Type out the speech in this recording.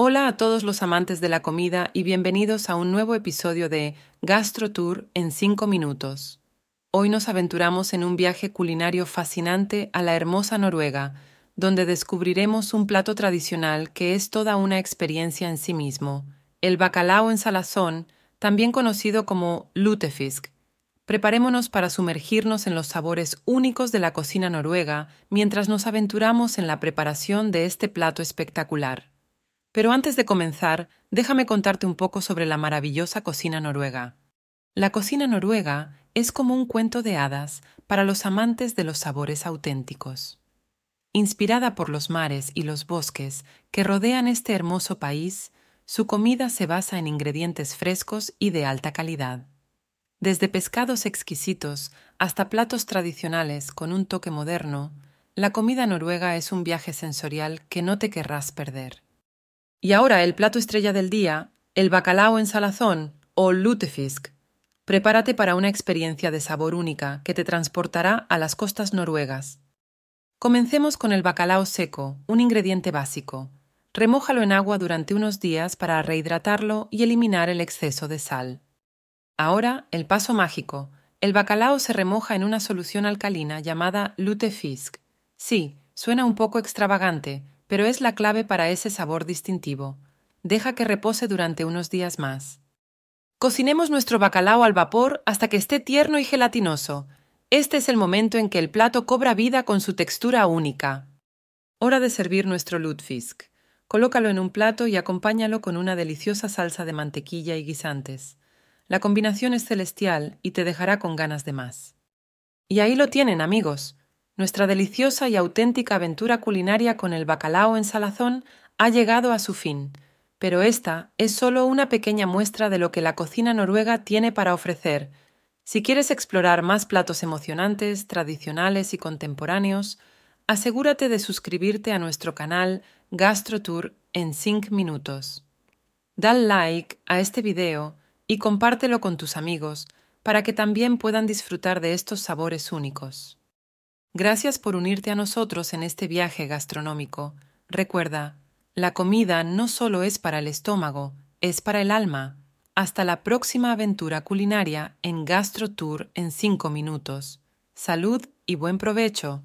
Hola a todos los amantes de la comida y bienvenidos a un nuevo episodio de Gastro Tour en 5 minutos. Hoy nos aventuramos en un viaje culinario fascinante a la hermosa Noruega, donde descubriremos un plato tradicional que es toda una experiencia en sí mismo, el bacalao en salazón, también conocido como lutefisk. Preparémonos para sumergirnos en los sabores únicos de la cocina noruega mientras nos aventuramos en la preparación de este plato espectacular. Pero antes de comenzar, déjame contarte un poco sobre la maravillosa cocina noruega. La cocina noruega es como un cuento de hadas para los amantes de los sabores auténticos. Inspirada por los mares y los bosques que rodean este hermoso país, su comida se basa en ingredientes frescos y de alta calidad. Desde pescados exquisitos hasta platos tradicionales con un toque moderno, la comida noruega es un viaje sensorial que no te querrás perder. Y ahora el plato estrella del día, el bacalao en salazón o lutefisk. Prepárate para una experiencia de sabor única que te transportará a las costas noruegas. Comencemos con el bacalao seco, un ingrediente básico. Remójalo en agua durante unos días para rehidratarlo y eliminar el exceso de sal. Ahora, el paso mágico. El bacalao se remoja en una solución alcalina llamada lutefisk. Sí, suena un poco extravagante, pero es la clave para ese sabor distintivo. Deja que repose durante unos días más. Cocinemos nuestro bacalao al vapor hasta que esté tierno y gelatinoso. Este es el momento en que el plato cobra vida con su textura única. Hora de servir nuestro Ludfisk. Colócalo en un plato y acompáñalo con una deliciosa salsa de mantequilla y guisantes. La combinación es celestial y te dejará con ganas de más. Y ahí lo tienen, amigos nuestra deliciosa y auténtica aventura culinaria con el bacalao en salazón ha llegado a su fin, pero esta es solo una pequeña muestra de lo que la cocina noruega tiene para ofrecer. Si quieres explorar más platos emocionantes, tradicionales y contemporáneos, asegúrate de suscribirte a nuestro canal GastroTour en 5 minutos. Dale like a este video y compártelo con tus amigos para que también puedan disfrutar de estos sabores únicos. Gracias por unirte a nosotros en este viaje gastronómico. Recuerda, la comida no solo es para el estómago, es para el alma. Hasta la próxima aventura culinaria en Gastro Tour en 5 minutos. Salud y buen provecho.